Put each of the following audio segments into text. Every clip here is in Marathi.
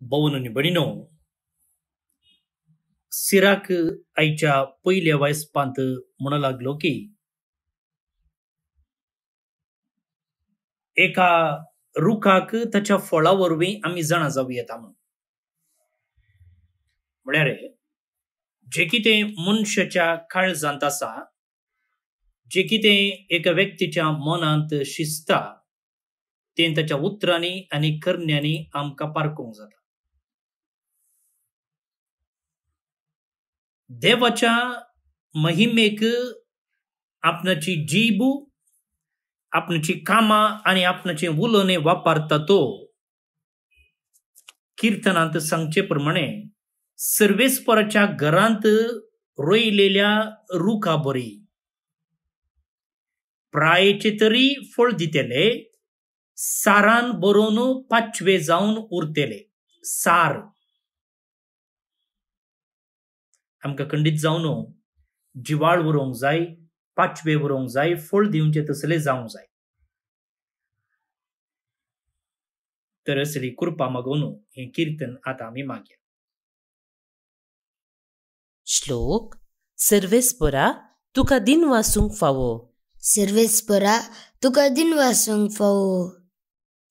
बावन बडिनो सिराक आईच्या पयल्या वायस्पांत म्हणू लागलो की एका रुखाक त्याच्या फळा वरवीं आम्ही जाणा जाऊ येता म्हणून म्हळ्यार जे कितें मनशाच्या काळजांत आसा जे कितें एका व्यक्तीच्या मनांत शिजता तें ताच्या उतरांनी आनी करण्यांनी आमकां पारखूंक जाता देवाच्या महिमेक आपणाची जीबू आपणाची कामा आणि आपणाचे उलने वापरता तो किर्तनांत सांगचे प्रमाणे सर्वेस्पराच्या घरांत रोयलेल्या रुखा बरी प्रायेचे तरी फळ दितेले सारान बरोवन पाचवे जाऊन उरतेले सार आमकां खंडीत जावं न्हू जिवाळ उरोंक जाय पाचवे उरोंक जाय फळ दिवचे तसले जावंक जाय तर असली कृपा मागोवन हें कीर्तन आतां आमी मागया श्लोक सर्वेस्परा तुका दिन वासूंक फावो सर्वेस्परा तुका दिन वासूंक फावो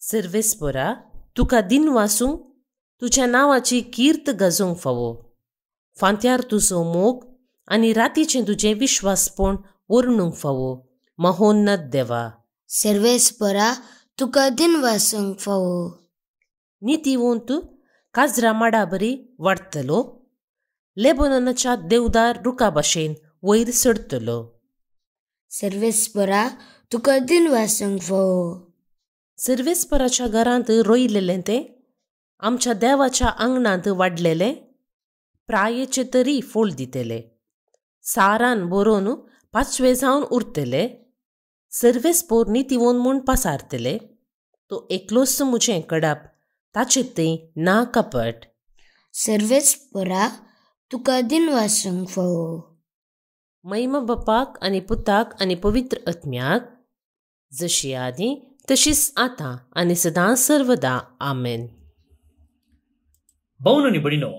सर्वेस्परा तुका दिन वासूंक तुज्या नांवाची कीर्त गाजोवंक फावो फांत्यार तुजो मोग आनी रातीचे तुझे विश्वासपण ओर्णूंक फावो महोन्नत देवा सर्वेस्परा तुका दिनवासूंक फावो निती तूं काजरा माडा बरी वाडतलो लेबोननाच्या देवदार रुका भाशेन वयर सरतलो सर्वेस्परा तुका दिनवासूंक फावो सर्वेस्पराच्या घरांत रोयलेले ते आमच्या देवाच्या आंगणांत वाडलेलें प्रायेचे फोल दितले सारान बरोवन पाचवे जावन उरतले सर्वेस पोरणी तिवोन म्हूण पासारतले तो एकलोच मुझे कडप ताचे थंय ना कपट सर्वेस पोरा तुका दिन वासूंक मैम बापाक आनी पुताक आणि पवित्र आत्म्याक जशी आधी तशीच आता आणि सदां सर्वदा आमेन भाऊन आनी बडिनो